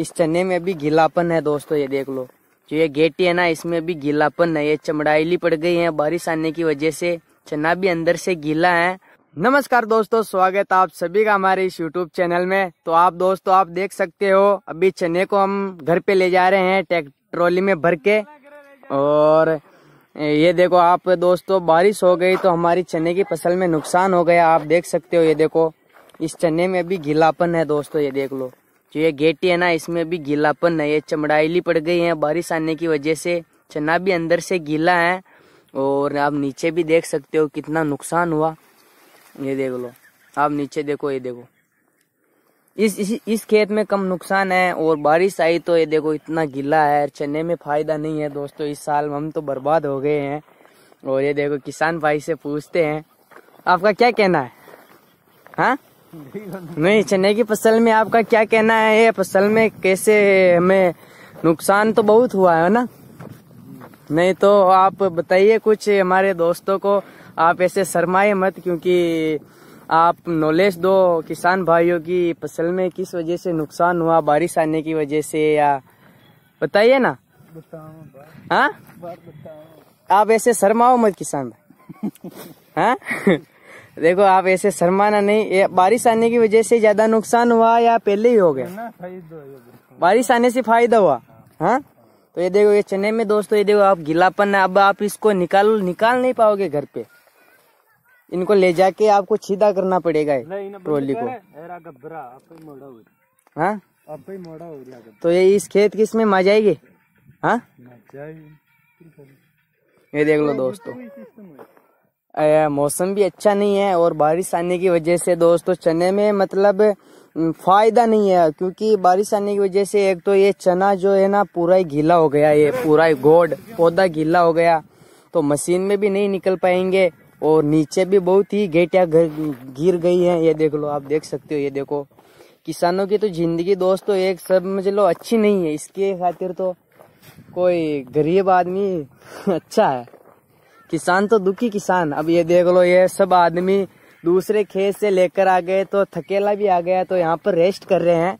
इस चने में भी गीलापन है दोस्तों ये देख लो जो ये गेटी है ना इसमें भी गीलापन है ये चमड़ाइली पड़ गई है बारिश आने की वजह से चना भी अंदर से गीला है नमस्कार दोस्तों स्वागत आप सभी का हमारे इस यूट्यूब चैनल में तो आप दोस्तों आप देख सकते हो अभी चने को हम घर पे ले जा रहे हैं टैक ट्रॉली में भर के और ये देखो आप दोस्तों बारिश हो गई तो हमारी चने की फसल में नुकसान हो गया आप देख सकते हो ये देखो इस चने में भी गीलापन है दोस्तों ये देख लो जो ये गेटी है ना इसमें भी गीलापन है ये चमड़ाइली पड़ गई है बारिश आने की वजह से चना भी अंदर से गीला है और आप नीचे भी देख सकते हो कितना नुकसान हुआ ये देख लो आप नीचे देखो ये देखो इस इस, इस खेत में कम नुकसान है और बारिश आई तो ये देखो इतना गीला है चने में फायदा नहीं है दोस्तों इस साल हम तो बर्बाद हो गए हैं और ये देखो किसान भाई से पूछते हैं आपका क्या कहना है हाँ नहीं चने की फसल में आपका क्या कहना है ये फसल में कैसे हमें नुकसान तो बहुत हुआ है ना नहीं तो आप बताइए कुछ हमारे दोस्तों को आप ऐसे शर्माए मत क्योंकि आप नॉलेज दो किसान भाइयों की फसल में किस वजह से नुकसान हुआ बारिश आने की वजह से या बताइए ना हाँ आप ऐसे शर्माओ मत किसान भाई हाँ? देखो आप ऐसे शर्माना नहीं बारिश आने की वजह से ज्यादा नुकसान हुआ या पहले ही हो गया बारिश आने से फायदा हुआ हाँ, हाँ? तो ये देखो ये चने में दोस्तों ये देखो आप गीलापन अब आप इसको निकाल निकाल नहीं पाओगे घर पे इनको ले जाके आपको छीदा करना पड़ेगा ट्रॉली को हाँ? तो ये इस खेत किस में मजा आएगी हाँ ये देख लो तो दोस्तों तो मौसम भी अच्छा नहीं है और बारिश आने की वजह से दोस्तों चने में मतलब फायदा नहीं है क्योंकि बारिश आने की वजह से एक तो ये चना जो है ना पूरा ही गीला हो गया ये पूरा ही गोड पौधा गीला हो गया तो मशीन में भी नहीं निकल पाएंगे और नीचे भी बहुत ही गेटिया गिर गई है ये देख लो आप देख सकते हो ये देखो किसानों की तो जिंदगी दोस्तों एक समझ लो अच्छी नहीं है इसके खातिर तो कोई गरीब आदमी अच्छा है किसान तो दुखी किसान अब ये देख लो ये सब आदमी दूसरे खेत से लेकर आ गए तो थकेला भी आ गया तो यहाँ पर रेस्ट कर रहे हैं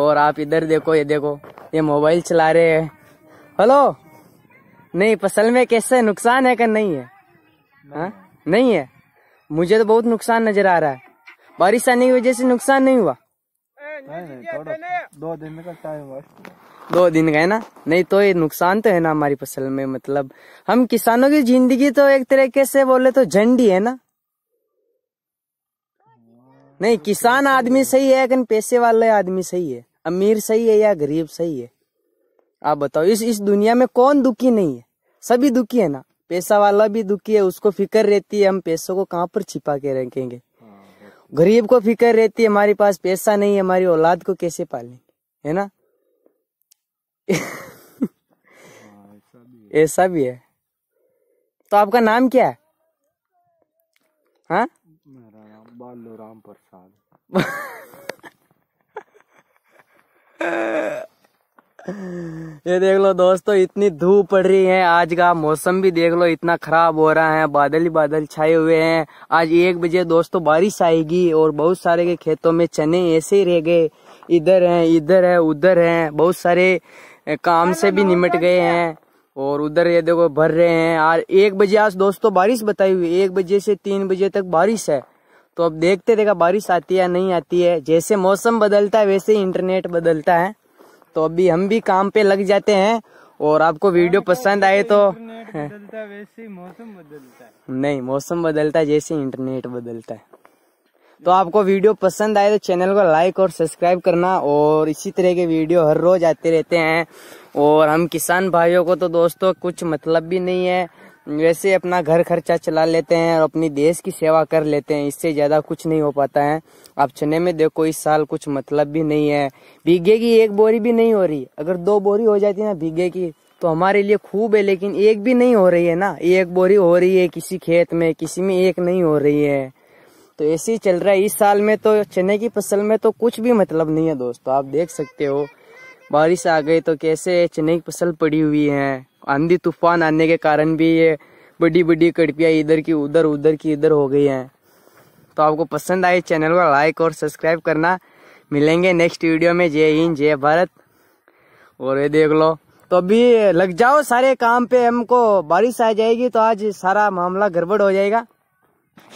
और आप इधर देखो ये देखो ये मोबाइल चला रहे हैं हेलो नहीं फसल में कैसे नुकसान है क्या नहीं है नहीं।, हाँ? नहीं है मुझे तो बहुत नुकसान नजर आ रहा है बारिश आने की वजह से नुकसान नहीं हुआ दो दिन का दो दिन का है ना नहीं तो ये नुकसान तो है ना हमारी फसल में मतलब हम किसानों की जिंदगी तो एक तरीके से बोले तो झंडी है ना नहीं किसान आदमी सही है लेकिन पैसे वाले आदमी सही है अमीर सही है या गरीब सही है आप बताओ इस इस दुनिया में कौन दुखी नहीं है सभी दुखी है ना पैसा वाला भी दुखी है उसको फिक्र रहती है हम पैसों को कहाँ पर छिपा के रखेंगे गरीब को फिक्र रहती है हमारे पास पैसा नहीं है हमारी औलाद को कैसे पालेंगे है ना हाँ, ऐसा भी है तो आपका नाम क्या है हाँ? नाम बालू राम प्रसाद ये देख लो दोस्तों इतनी धूप पड़ रही है आज का मौसम भी देख लो इतना खराब हो रहा है बादल ही बादल छाए हुए हैं आज एक बजे दोस्तों बारिश आएगी और बहुत सारे के खेतों में चने ऐसे ही रह गए इधर है इधर है उधर है बहुत सारे काम से भी निमट गए हैं और उधर ये देखो भर रहे हैं आज एक बजे आज दोस्तों बारिश बताई हुई एक बजे से तीन बजे तक बारिश है तो अब देखते देखा बारिश आती है नहीं आती है जैसे मौसम बदलता है वैसे इंटरनेट बदलता है तो अभी हम भी काम पे लग जाते हैं और आपको वीडियो पसंद आए तो वैसे मौसम बदलता है नहीं मौसम बदलता है जैसे इंटरनेट बदलता है तो आपको वीडियो पसंद आए तो चैनल को लाइक और सब्सक्राइब करना और इसी तरह के वीडियो हर रोज आते रहते हैं और हम किसान भाइयों को तो दोस्तों कुछ मतलब भी नहीं है वैसे अपना घर खर्चा चला लेते हैं और अपनी देश की सेवा कर लेते हैं इससे ज़्यादा कुछ नहीं हो पाता है आप चने में देखो इस साल कुछ मतलब भी नहीं है भीगे की एक बोरी भी नहीं हो रही अगर दो बोरी हो जाती है ना भीगे की तो हमारे लिए खूब है लेकिन एक भी नहीं हो रही है ना एक बोरी हो रही है किसी खेत में किसी में एक नहीं हो रही है तो ऐसे ही चल रहा है इस साल में तो चने की फसल में तो कुछ भी मतलब नहीं है दोस्तों आप देख सकते हो बारिश आ गई तो कैसे चने की फसल पड़ी हुई है आंधी तूफान आने के कारण भी ये बड़ी बड़ी कड़पियाँ इधर की उधर उधर की इधर हो गई हैं तो आपको पसंद आए चैनल को लाइक और सब्सक्राइब करना मिलेंगे नेक्स्ट वीडियो में जय हिंद जय भारत और ये देख लो तो अभी लग जाओ सारे काम पे हमको बारिश आ जाएगी तो आज सारा मामला गड़बड़ हो जाएगा